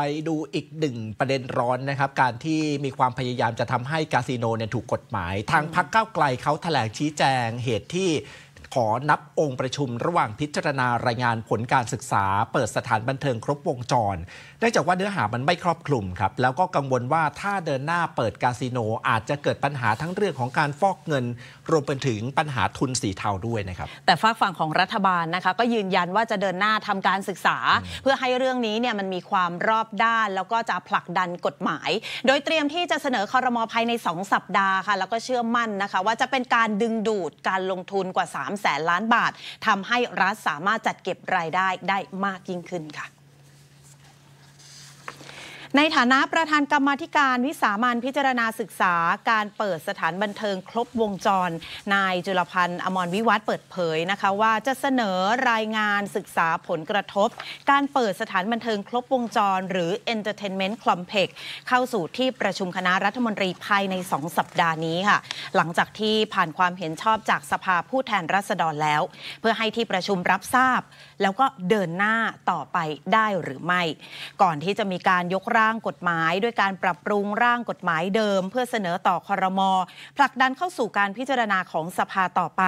ไปดูอีกหนึ่งประเด็นร้อนนะครับ การที่มีความพยายามจะทำให้คาสิโนเนี่ยถูกกฎหมาย ทางพักเก้าไกลเขาแถลงชี้แจงเหตุที่ขอนับองค์ประชุมระหว่างพิจารณารายงานผลการศึกษาเปิดสถานบันเทิงครบวงจรเนื่องจากว่าเนื้อหามันไม่ครอบคลุมครับแล้วก็กังวลว่าถ้าเดินหน้าเปิดคาสิโน อาจจะเกิดปัญหาทั้งเรื่องของการฟอกเงิน รวมไปถึงปัญหาทุนสีเทาด้วยนะครับแต่ฝากฝั่งของรัฐบาลนะคะก็ยืนยันว่าจะเดินหน้าทำการศึกษา เพื่อให้เรื่องนี้เนี่ยมันมีความรอบด้าน แล้วก็จะผลักดันกฎหมาย โดยเตรียมที่จะเสนอคอรมอภายใน 2 สัปดาห์ค่ะแล้วก็เชื่อมั่นนะคะว่าจะเป็นการดึงดูดการลงทุนกว่า 3แสนล้านบาททำให้รัฐสามารถจัดเก็บรายได้ได้มากยิ่งขึ้นค่ะในฐานะประธานกรรมธิการ วิสามันพิจารณาศึกษา การเปิดสถานบันเทิงครบวงจร นายจุลพันธ์อมรวิวัฒน์เปิดเผยนะคะว่าจะเสนอรายงานศึกษาผลกระทบ การเปิดสถานบันเทิงครบวงจร หรือ Entertainment Complex เข้าสู่ที่ประชุมคณะรัฐมนตรีภายใน 2 สัปดาห์นี้ค่ะหลังจากที่ผ่านความเห็นชอบจากสภาผู้แทนราษฎรแล้ว เพื่อให้ที่ประชุมรับทราบ แล้วก็เดินหน้าต่อไปได้หรือไม่ ก่อนที่จะมีการยกร่างร่างกฎหมายด้วยการปรับปรุงร่างกฎหมายเดิม เพื่อเสนอต่อคอรมอผลักดันเข้าสู่การพิจารณาของสภาต่อไป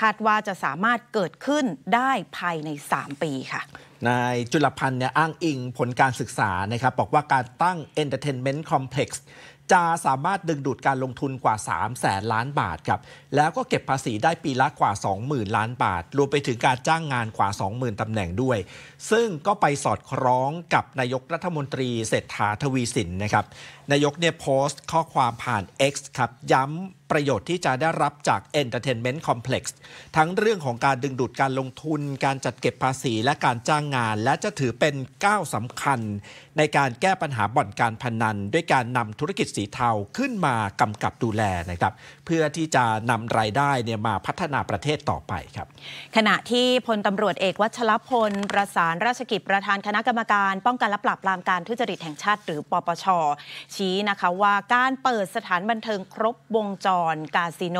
คาดว่าจะสามารถเกิดขึ้นได้ภายใน 3 ปีค่ะนายจุลพันธ์เนี่ยอ้างอิงผลการศึกษานะครับบอกว่าการตั้ง Entertainment Complex จะสามารถดึงดูดการลงทุนกว่า 3 0 0แสนล้านบาทครับ แล้วก็เก็บภาษีได้ปีละกว่า 20,000 ล้านบาท รวมไปถึงการจ้างงานกว่า 20,000ตำแหน่งด้วย ซึ่งก็ไปสอดคล้องกับนายกรัฐมนตรีเศรษฐาทวีสินนะครับ นายกเนี่ยโพสต์ข้อความผ่าน X ครับ ย้ำประโยชน์ที่จะได้รับจาก Entertainment Complex ทั้งเรื่องของการดึงดูดการลงทุน การจัดเก็บภาษีและการจ้างงาน และจะถือเป็นก้าวสำคัญในการแก้ปัญหาบ่อนการพนัน ด้วยการนำธุรกิจสีเทาขึ้นมากำกับดูแลนะครับเพื่อที่จะนำรายได้เนี่ยมาพัฒนาประเทศต่อไปครับขณะที่พลตำรวจเอกวัชรพล ประสานราชกิจ ประธานคณะกรรมการ ป้องกันและปราบปรามการทุจริตแห่งชาติหรือปปชชี้นะคะว่าการเปิดสถานบันเทิงครบวงจรอนกาสิโน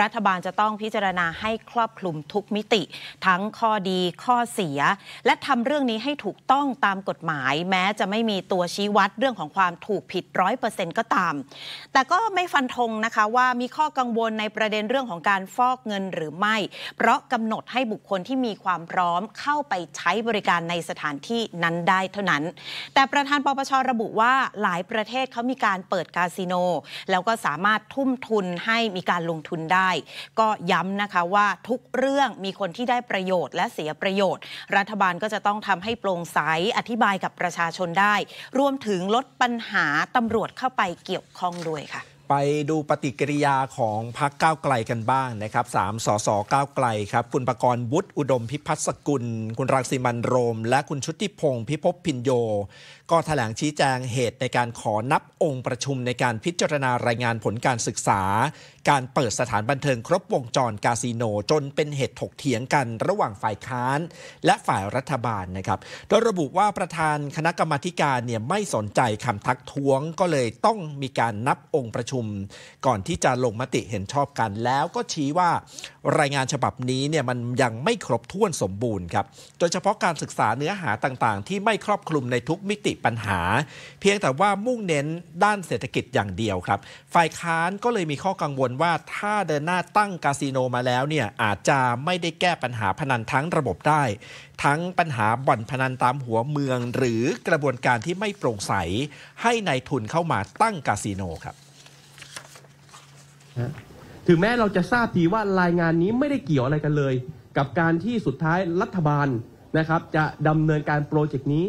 รัฐบาลจะต้องพิจารณาให้ครอบคลุมทุกมิติ ทั้งข้อดีข้อเสีย และทำเรื่องนี้ให้ถูกต้องตามกฎหมาย แม้จะไม่มีตัวชี้วัดเรื่องของความถูกผิดร้อยเปอร์เซ็นต์ก็ตาม แต่ก็ไม่ฟันธงนะคะว่ามีข้อกังวลในประเด็นเรื่องของการฟอกเงินหรือไม่ เพราะกำหนดให้บุคคลที่มีความพร้อมเข้าไปใช้บริการในสถานที่นั้นได้เท่านั้น แต่ประธานปปชระบุว่า หลายประเทศเขามีการเปิดคาสิโนแล้วก็สามารถทุ่มทุนให้มีการลงทุนได้ ก็ย้ำนะคะว่าทุกเรื่องมีคนที่ได้ประโยชน์และเสียประโยชน์ รัฐบาลก็จะต้องทำให้โปร่งใส อธิบายกับประชาชนได้ รวมถึงลดปัญหาตำรวจเข้าไปเกี่ยวข้องด้วยค่ะไปดูปฏิกิริยาของพรรคก้าวไกลกันบ้างนะครับสามสสก้าวไกลครับ คุณประกรณ์วุฒิอุดมพิพัฒสกุล คุณรังสีมันโรม และคุณชุติพงศ์พิภพพินโย ก็แถลงชี้แจงเหตุในการขอนับองค์ประชุมในการพิจารณารายงานผลการศึกษา การเปิดสถานบันเทิงครบวงจรคาสิโนจนเป็นเหตุถกเถียงกันระหว่างฝ่ายค้าน และฝ่ายรัฐบาลนะครับโดยระบุว่าประธานคณะกรรมการเนี่ยไม่สนใจคำทักท้วงก็เลยต้องมีการนับองค์ประชุมุมก่อนที่จะลงมติเห็นชอบกัน แล้วก็ชี้ว่ารายงานฉบับนี้เนี่ยมันยังไม่ครบถ้วนสมบูรณ์ครับโดยเฉพาะการศึกษาเนื้อหาต่างๆ ที่ไม่ครอบคลุมในทุกมิติปัญหา เพียงแต่ว่ามุ่งเน้นด้านเศรษฐกิจอย่างเดียวครับ ฝ่ายค้านก็เลยมีข้อกังวลว่าถ้าเดินหน้าตั้งคาสิโนมาแล้วเนี่ยอาจจะไม่ได้แก้ปัญหาพนันทั้งระบบได้ ทั้งปัญหาบ่อนพนันตามหัวเมือง หรือกระบวนการที่ไม่โปร่งใสให้ในายทุนเข้ามาตั้งคาสิโนครับถึงแม้เราจะทราบทีว่ารายงานนี้ไม่ได้เกี่ยวอะไรกันเลย กับการที่สุดท้ายรัฐบาลนะครับจะดำเนินการโปรเจกต์นี้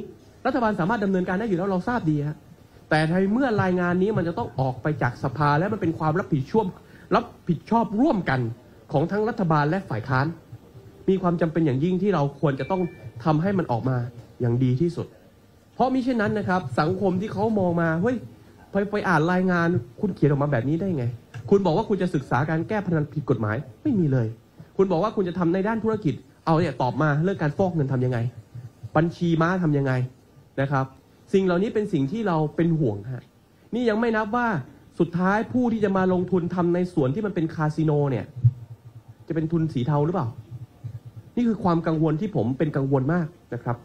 รัฐบาลสามารถดำเนินการได้อยู่แล้วเราทราบดีครับแต่ในเมื่อรายงานนี้มันจะต้องออกไปจากสภาและมันเป็นความรับผิดชอบรับผิดชอบร่วมกันของทั้งรัฐบาลและฝ่ายค้าน มีความจำเป็นอย่างยิ่งที่เราควรจะต้องทำให้มันออกมาอย่างดีที่สุด เพราะมิเช่นนั้นนะครับ สังคมที่เขามองมาเฮ้ยไปไปอ่านรายงานคุณเขียนออกมาแบบนี้ได้ไงคุณบอกว่าคุณจะศึกษาการแก้พนันผิดกฎหมายไม่มีเลย คุณบอกว่าคุณจะทำในด้านธุรกิจ เอาเนี่ยตอบมา เรื่องการฟอกเงินทํำยังไง บัญชีม้าทํำยังไงนะครับ สิ่งเหล่านี้เป็นสิ่งที่เราเป็นห่วงฮะ นี่ยังไม่นับว่าสุดท้ายผู้ที่จะมาลงทุนทำในส่วนที่มันเป็นคาสิโนเนี่ย จะเป็นทุนสีเทาหรือเปล่า นี่คือความกังวลที่ผมเป็นกังวลมากนะครับ